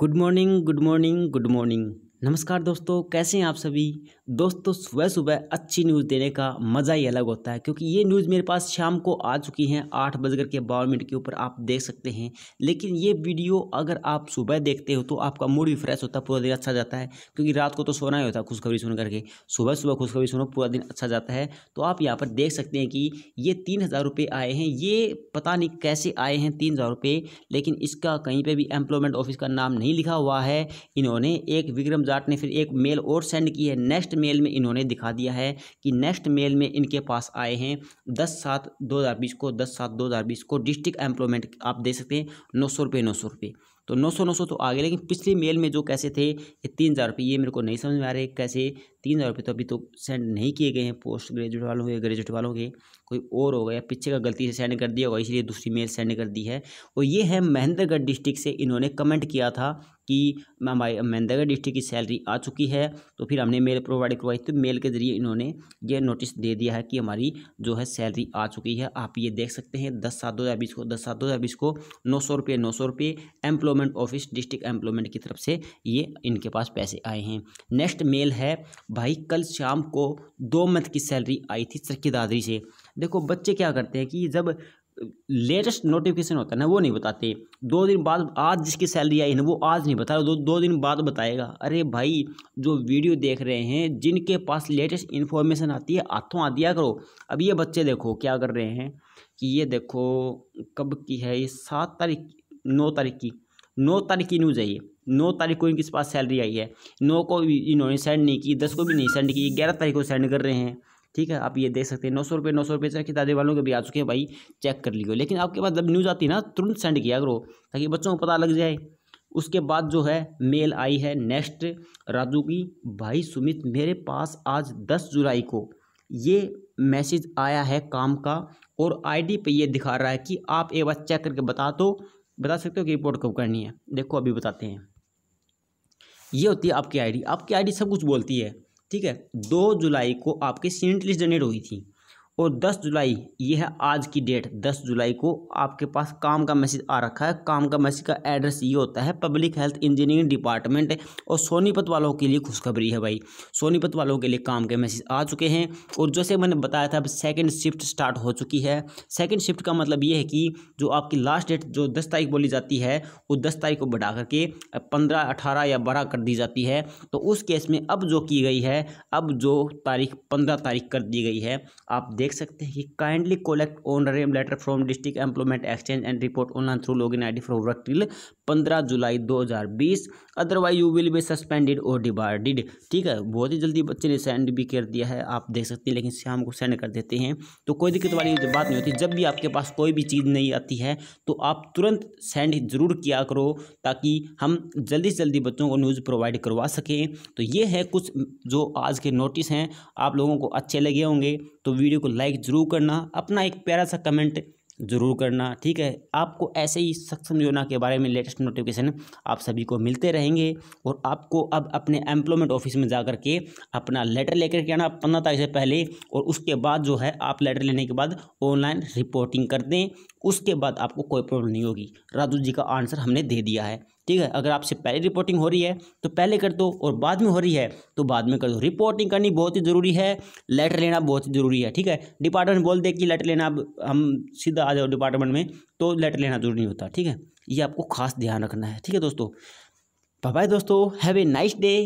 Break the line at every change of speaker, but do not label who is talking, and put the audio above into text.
good morning good morning good morning नमस्कार दोस्तों कैसे हैं आप सभी दोस्तों सुबह सुबह अच्छी न्यूज़ देने का मज़ा ही अलग होता है क्योंकि ये न्यूज़ मेरे पास शाम को आ चुकी हैं आठ बजकर के बावन मिनट के ऊपर आप देख सकते हैं लेकिन ये वीडियो अगर आप सुबह देखते हो तो आपका मूड भी फ्रेश होता है पूरा दिन अच्छा जाता है क्योंकि रात को तो सोना ही होता है खुशखबरी सुन करके सुबह सुबह खुशखबरी सुनो पूरा दिन अच्छा जाता है तो आप यहाँ पर देख सकते हैं कि ये तीन हज़ार रुपये आए हैं ये पता नहीं कैसे आए हैं तीन हज़ार रुपये लेकिन इसका कहीं पर भी एम्प्लॉयमेंट ऑफिस का नाम नहीं लिखा हुआ है इन्होंने एक विक्रम जाट ने फिर एक मेल और सेंड की है नेक्स्ट मेल में इन्होंने दिखा दिया है कि नेक्स्ट मेल में इनके पास आए हैं दस सात दो हज़ार बीस को दस सात दो हज़ार बीस को डिस्ट्रिक्ट एम्प्लॉयमेंट आप दे सकते हैं नौ सौ रुपये नौ सौ रुपये तो नौ सौ नौ सौ तो आ गए लेकिन पिछले मेल में जो कैसे थे ये तीन हज़ार रुपये ये मेरे को नहीं समझ में आ रहे कैसे तीन हज़ार रुपये तो अभी तो सेंड नहीं किए गए हैं पोस्ट ग्रेजुएट वालों के ग्रेजुएट वालों के कोई और हो गया पीछे का गलती से सेंड कर दिया होगा इसलिए दूसरी मेल सेंड कर दी है और ये है महेंद्रगढ़ डिस्ट्रिक्ट से इन्होंने कमेंट किया था कि हमारे महेंद्रगढ़ डिस्ट्रिक्ट की सैलरी आ चुकी है तो फिर हमने मेल प्रोवाइड करवाई तो मेल के जरिए इन्होंने ये नोटिस दे दिया है कि हमारी जो है सैलरी आ चुकी है आप ये देख सकते हैं दस सात दो हज़ार बीस को दस सात दो हज़ार बीस को नौ सौ रुपये नौ सौ रुपये एम्प्लॉयमेंट ऑफिस डिस्ट्रिक्ट एम्प्लॉयमेंट की तरफ से ये इनके पास पैसे आए हैं नेक्स्ट मेल है भाई कल शाम को दो मंथ की सैलरी आई थी सरकी दादरी से देखो बच्चे क्या करते हैं कि जब लेटेस्ट नोटिफिकेशन होता है ना वो नहीं बताते दो दिन बाद आज जिसकी सैलरी आई है ना वो आज नहीं बता दो दो दिन बाद बताएगा अरे भाई जो वीडियो देख रहे हैं जिनके पास लेटेस्ट इन्फॉर्मेशन आती है हाथों आ दिया करो अब ये बच्चे देखो क्या कर रहे हैं कि ये देखो कब की है ये सात तारीख नौ तारीख की नौ तारीख की न्यूज़ है ये नौ तारीख को इनके पास सैलरी आई है नौ को इन्होंने सेंड नहीं की दस को भी नहीं सेंड की ग्यारह तारीख को सेंड कर रहे हैं ठीक है आप ये देख सकते हैं नौ सौ रुपये नौ सौ रुपये चेक किताबे वालों के भी आ चुके हैं भाई चेक कर लियो लेकिन आपके पास जब न्यूज़ आती है ना तुरंत सेंड किया करो ताकि बच्चों को पता लग जाए उसके बाद जो है मेल आई है नेक्स्ट राजू की भाई सुमित मेरे पास आज दस जुलाई को ये मैसेज आया है काम का और आईडी पे ये दिखा रहा है कि आप एक बार चेक करके बता दो बता सकते हो कि रिपोर्ट कब करनी है देखो अभी बताते हैं ये होती है आपकी आईडी आपकी आईडी सब कुछ बोलती है ठीक है दो जुलाई को आपकी सीनेट लिस्ट जनरेट हुई थी और 10 जुलाई ये है आज की डेट 10 जुलाई को आपके पास काम का मैसेज आ रखा है काम का मैसेज का एड्रेस ये होता है पब्लिक हेल्थ इंजीनियरिंग डिपार्टमेंट और सोनीपत वालों के लिए खुशखबरी है भाई सोनीपत वालों के लिए काम के मैसेज आ चुके हैं और जैसे मैंने बताया था अब सेकेंड शिफ्ट स्टार्ट हो चुकी है सेकेंड शिफ्ट का मतलब ये है कि जो आपकी लास्ट डेट जो दस तारीख बोली जाती है वो दस तारीख को बढ़ा करके पंद्रह अठारह या बारह कर दी जाती है तो उस केस में अब जो की गई है अब जो तारीख पंद्रह तारीख कर दी गई है आप देख देख सकते हैं कि kindly collect honorarium letter from district employment exchange and report online through log in I for work till पंद्रह जुलाई दो हज़ार बीस otherwise you will be suspended और डिबार्डिड ठीक है बहुत ही जल्दी बच्चे ने सेंड भी कर दिया है आप देख सकते हैं लेकिन शाम को सेंड कर देते हैं तो कोई दिक्कत वाली बात नहीं होती जब भी आपके पास कोई भी चीज़ नहीं आती है तो आप तुरंत सेंड जरूर किया करो ताकि हम जल्दी से जल्दी बच्चों को न्यूज़ प्रोवाइड करवा सकें तो ये है कुछ जो आज के नोटिस हैं आप लोगों को अच्छे लगे होंगे तो वीडियो को लाइक ज़रूर करना अपना एक प्यारा सा कमेंट ज़रूर करना ठीक है आपको ऐसे ही सक्षम योजना के बारे में लेटेस्ट नोटिफिकेशन आप सभी को मिलते रहेंगे और आपको अब अपने एम्प्लॉयमेंट ऑफिस में जा कर के अपना लेटर लेकर के आना पंद्रह तारीख से पहले और उसके बाद जो है आप लेटर लेने के बाद ऑनलाइन रिपोर्टिंग कर दें उसके बाद आपको कोई प्रॉब्लम नहीं होगी राजू जी का आंसर हमने दे दिया है ठीक है अगर आपसे पहले रिपोर्टिंग हो रही है तो पहले कर दो और बाद में हो रही है तो बाद में कर दो रिपोर्टिंग करनी बहुत ही ज़रूरी है लेटर लेना बहुत ही ज़रूरी है ठीक है डिपार्टमेंट बोल दे कि लेटर लेना अब हम सीधा आ जाओ डिपार्टमेंट में तो लेटर लेना ज़रूरी नहीं होता ठीक है ये आपको खास ध्यान रखना है ठीक है दोस्तों बाय दोस्तों हैव ए नाइस डे